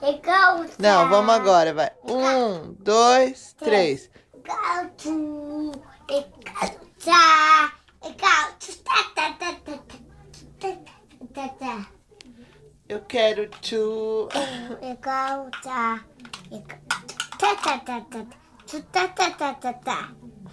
Legal. Não, vamos agora, vai. Um, dois, três. Legal. Legal. Eu quero tu. Legal. Legal.